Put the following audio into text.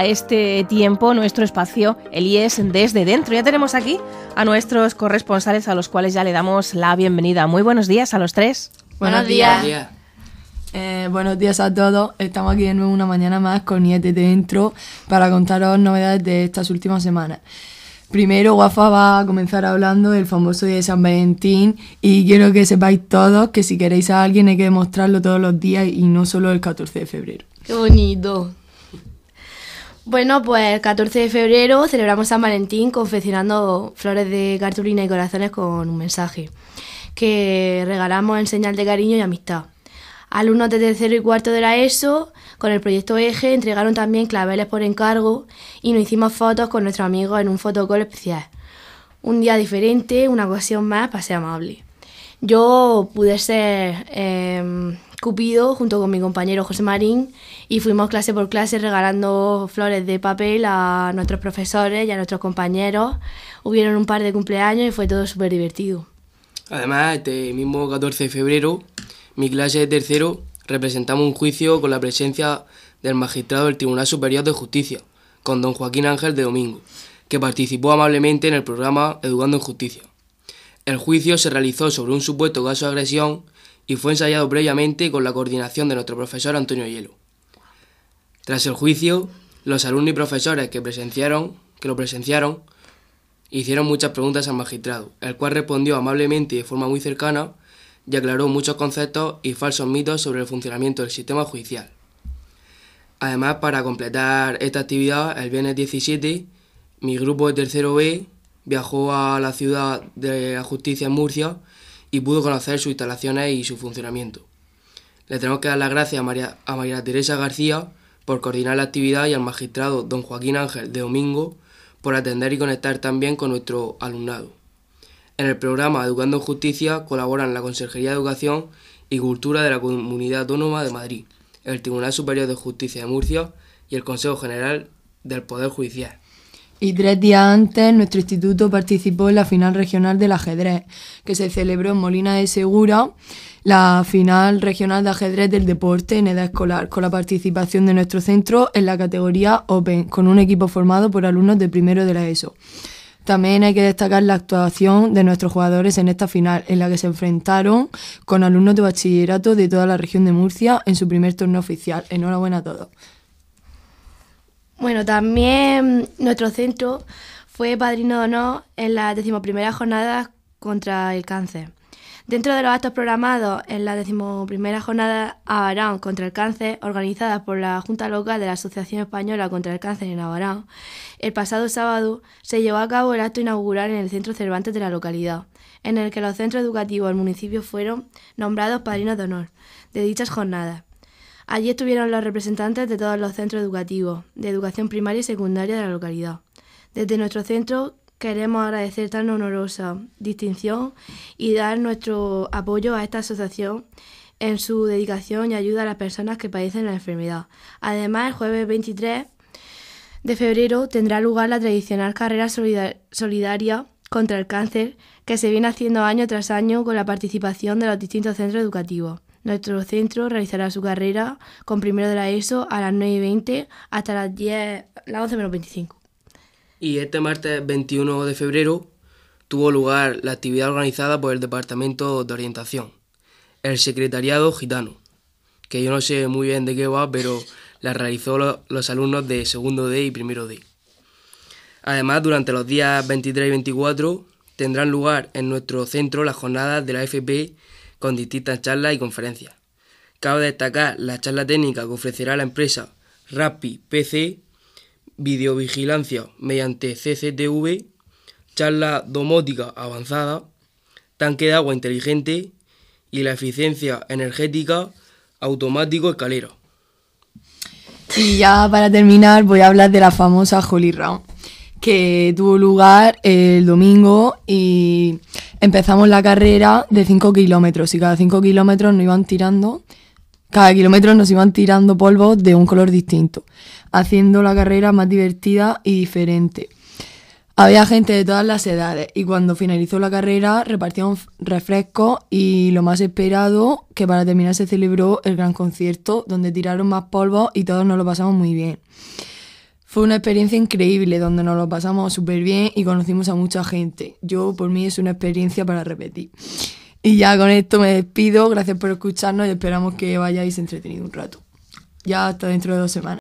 A este tiempo, nuestro espacio, el IES desde dentro. Ya tenemos aquí a nuestros corresponsales a los cuales ya le damos la bienvenida. Muy buenos días a los tres. Buenos, días. Eh, buenos días a todos. Estamos aquí en una mañana más con IES desde dentro para contaros novedades de estas últimas semanas. Primero, Guafa va a comenzar hablando del famoso día de San Valentín y quiero que sepáis todos que si queréis a alguien hay que demostrarlo todos los días y no solo el 14 de febrero. ¡Qué bonito! Bueno, pues el 14 de febrero celebramos San Valentín confeccionando flores de cartulina y corazones con un mensaje que regalamos en señal de cariño y amistad. Alumnos de tercero y cuarto de la ESO, con el proyecto Eje, entregaron también claveles por encargo y nos hicimos fotos con nuestros amigos en un fotocall especial. Un día diferente, una ocasión más para ser amable. Yo pude ser em, Cupido junto con mi compañero José Marín y fuimos clase por clase regalando flores de papel a nuestros profesores y a nuestros compañeros. Hubieron un par de cumpleaños y fue todo súper divertido. Además, este mismo 14 de febrero, mi clase de tercero representamos un juicio con la presencia del magistrado del Tribunal Superior de Justicia, con don Joaquín Ángel de Domingo, que participó amablemente en el programa Educando en Justicia. El juicio se realizó sobre un supuesto caso de agresión y fue ensayado previamente con la coordinación de nuestro profesor Antonio Hielo. Tras el juicio, los alumnos y profesores que, presenciaron, lo presenciaron hicieron muchas preguntas al magistrado, el cual respondió amablemente y de forma muy cercana y aclaró muchos conceptos y falsos mitos sobre el funcionamiento del sistema judicial. Además, para completar esta actividad, el viernes 17, mi grupo de tercero B viajó a la ciudad de la justicia en Murcia y pudo conocer sus instalaciones y su funcionamiento. Le tenemos que dar las gracias a María, Teresa García por coordinar la actividad y al magistrado don Joaquín Ángel de Domingo por atender y conectar también con nuestro alumnado. En el programa Educando en Justicia colaboran la Consejería de Educación y Cultura de la Comunidad Autónoma de Madrid, el Tribunal Superior de Justicia de Murcia y el Consejo General del Poder Judicial. Y tres días antes, nuestro instituto participó en la final regional del ajedrez, que se celebró en Molina de Segura, la final regional de ajedrez del deporte en edad escolar, con la participación de nuestro centro en la categoría Open, con un equipo formado por alumnos de primero de la ESO. También hay que destacar la actuación de nuestros jugadores en esta final, en la que se enfrentaron con alumnos de bachillerato de toda la región de Murcia en su primer torneo oficial. Enhorabuena a todos. Bueno, también nuestro centro fue padrino de honor en las decimoprimeras jornadas contra el cáncer. Dentro de los actos programados en la decimoprimera jornada Abarán contra el cáncer, organizada por la Junta Local de la Asociación Española contra el Cáncer en Abarán, el pasado sábado se llevó a cabo el acto inaugural en el Centro Cervantes de la localidad, en el que los centros educativos del municipio fueron nombrados padrinos de honor de dichas jornadas. Allí estuvieron los representantes de todos los centros educativos, de educación primaria y secundaria de la localidad. Desde nuestro centro queremos agradecer tan honorosa distinción y dar nuestro apoyo a esta asociación en su dedicación y ayuda a las personas que padecen la enfermedad. Además, el jueves 23 de febrero tendrá lugar la tradicional carrera solidaria contra el cáncer que se viene haciendo año tras año con la participación de los distintos centros educativos. Nuestro centro realizará su carrera con primero de la ESO a las 9 y 20 hasta las, 10, las 11 menos 25. Y este martes 21 de febrero tuvo lugar la actividad organizada por el Departamento de Orientación, el Secretariado Gitano, que yo no sé muy bien de qué va, pero la realizó los, alumnos de segundo D y primero D. Además, durante los días 23 y 24 tendrán lugar en nuestro centro las jornadas de la FP con distintas charlas y conferencias. Cabe destacar la charla técnica que ofrecerá la empresa Rappi PC, videovigilancia mediante CCTV, charla domótica avanzada, tanque de agua inteligente y la eficiencia energética automático escalera. Y ya para terminar voy a hablar de la famosa Holy Round, que tuvo lugar el domingo y empezamos la carrera de 5 kilómetros y cada 5 kilómetros nos iban tirando, cada kilómetro nos iban tirando polvos de un color distinto, haciendo la carrera más divertida y diferente. Había gente de todas las edades y cuando finalizó la carrera repartieron refrescos y lo más esperado que para terminar se celebró el gran concierto donde tiraron más polvos y todos nos lo pasamos muy bien. Fue una experiencia increíble donde nos lo pasamos súper bien y conocimos a mucha gente. Yo, por mí, es una experiencia para repetir. Y ya con esto me despido. Gracias por escucharnos y esperamos que vayáis entretenido un rato. Ya hasta dentro de dos semanas.